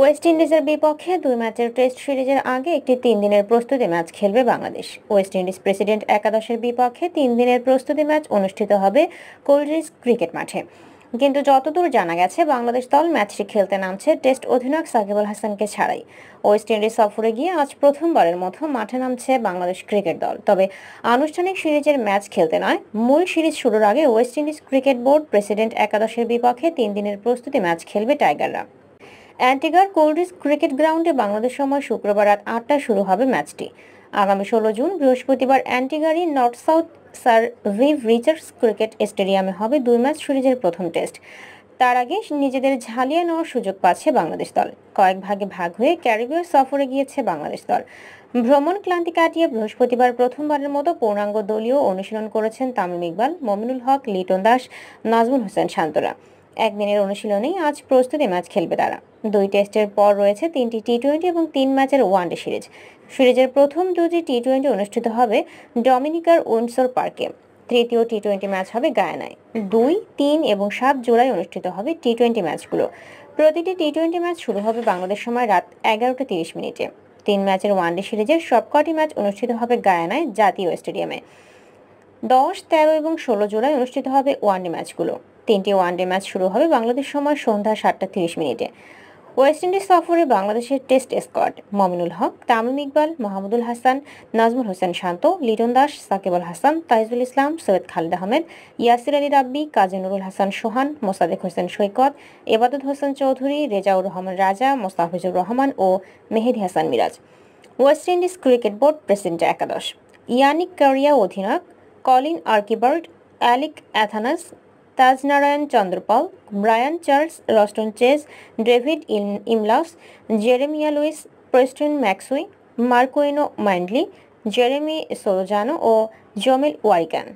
West ইন্ডিজের বিপক্ষে দুই ম্যাচের টেস্ট সিরিজের আগে একটি তিন দিনের প্রস্তুতি ম্যাচ খেলবে বাংলাদেশ ওয়েস্ট ইন্ডিজ প্রেসিডেন্ট একাদশের বিপক্ষে তিন দিনের প্রস্তুতি ম্যাচ অনুষ্ঠিত হবে কোল্ড্রিজ ক্রিকেট মাঠে কিন্তু যতদূর জানা গেছে বাংলাদেশ দল ম্যাচটি খেলতে নামছে টেস্ট অধিনায়ক সাকিবুল হাসানকে ছাড়াই ওয়েস্ট ইন্ডিজ সফরে গিয়ে আজ প্রথমবারের মতো মাঠে নামছে বাংলাদেশ ক্রিকেট দল তবে আনুষ্ঠানিক সিরিজের ম্যাচ খেলতে নয় মূল সিরিজ শুরুর আগে West Indies cricket board president একাদশের বিপক্ষে তিন দিনের প্রস্তুতি ম্যাচ খেলবে টাইগাররা অ্যান্টিগার কোল্ডিস ক্রিকেট গ্রাউন্ডে বাংলাদেশ সময় শুক্রবার রাত আটটায় শুরু হবে ম্যাচটি আগামী ষোলো জুন বৃহস্পতিবার অ্যান্টিগারি North South Sir Viv Richards cricket স্টেডিয়ামে হবে দুই ম্যাচ সিরিজের প্রথম টেস্ট তার আগে নিজেদের ঝালিয়ে নেওয়ার সুযোগ পাচ্ছে বাংলাদেশ দল কয়েক ভাগে ভাগ হয়ে ক্যারিবীয় সফরে গিয়েছে বাংলাদেশ দল ভ্রমণ ক্লান্তি কাটিয়ে বৃহস্পতিবার প্রথমবারের মতো পূর্ণাঙ্গ দলীয় অনুশীলন করেছেন তামিম ইকবাল মমিনুল হক লিটন দাস নাজমুল হোসেন শান্তরা একদিনের অনুশীলনেই আজ প্রস্তুতি ম্যাচ খেলবে তারা দুই টেস্টের পর রয়েছে তিনটি টি টোয়েন্টি এবং তিন ম্যাচের ওয়ানডে সিরিজ সিরিজের প্রথম দুটি টি টোয়েন্টি অনুষ্ঠিত হবে ডমিনিকার উইন্ডসোর পার্কে তৃতীয় টি টোয়েন্টি ম্যাচ হবে গায়ানায় দুই তিন এবং সাত জুলাই অনুষ্ঠিত হবে টি টোয়েন্টি ম্যাচগুলো প্রতিটি টি টোয়েন্টি ম্যাচ শুরু হবে বাংলাদেশ সময় রাত এগারোটা তিরিশ মিনিটে তিন ম্যাচের ওয়ানডে সিরিজের সবকটি ম্যাচ অনুষ্ঠিত হবে গায়ানায় জাতীয় স্টেডিয়ামে দশ তেরো এবং ষোলো জুলাই অনুষ্ঠিত হবে ওয়ানডে ম্যাচগুলো তিনটি ওয়ানডে ম্যাচ শুরু হবে বাংলাদেশ সময় সন্ধ্যা সাতটা তিরিশ মিনিটে ওয়েস্ট ইন্ডিজ সফরে বাংলাদেশের টেস্ট স্কোয়াড মমিনুল হক তামিম ইকবাল মাহমুদুল হাসান নাজমুল হোসেন শান্ত লিটন দাস সাকিব আল হাসান তাইজুল ইসলাম সৈয়দ খালেদ আহমেদ ইয়াসির আলী রাব্বি কাজী নুরুল হাসান সোহান মোসাদেক হোসেন সৈকত এবাদত হোসেন চৌধুরী রেজাউর রহমান রাজা মোস্তাফিজুর রহমান ও Mehedi Hasan Miraz West Indies cricket board president একাদশ ইয়ানিক কারিয়া অধিনায়ক Colin Archibald Alick Athanaze Tagenarine Chanderpaul Brian Charles Roston Chase David Imlach Jeremiah Luis Preston McSween Marquino Mindley Jeremy Solozano ও Jomel Warrican